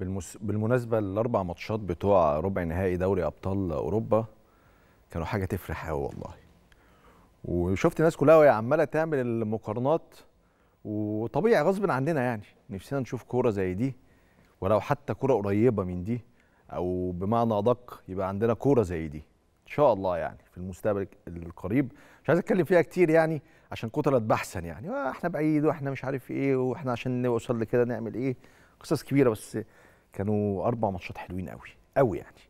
بالمس... بالمناسبه الاربع ماتشات بتوع ربع نهائي دوري ابطال اوروبا كانوا حاجه تفرح قوي والله وشفت الناس كلها وهي عماله تعمل المقارنات وطبيعي غصب عننا يعني نفسنا نشوف كوره زي دي ولو حتى كوره قريبه من دي او بمعنى ادق يبقى عندنا كوره زي دي ان شاء الله يعني في المستقبل القريب مش عايز اتكلم فيها كتير يعني عشان كترت بحثا يعني آه، احنا بعيد واحنا مش عارف ايه واحنا عشان نوصل لكده نعمل ايه قصص كبيره بس كانوا اربع ماتشات حلوين قوي قوي يعني